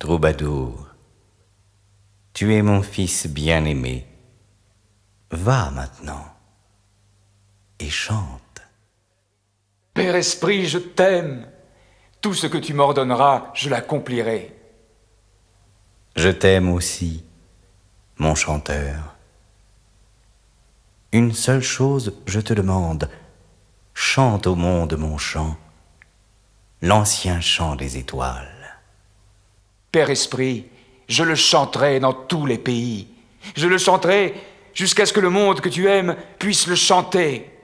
Troubadour, tu es mon fils bien-aimé, va maintenant et chante. Père Esprit, je t'aime, tout ce que tu m'ordonneras, je l'accomplirai. Je t'aime aussi, mon chanteur. Une seule chose je te demande, chante au monde mon chant, l'ancien chant des étoiles. Père Esprit, je le chanterai dans tous les pays. Je le chanterai jusqu'à ce que le monde que tu aimes puisse le chanter.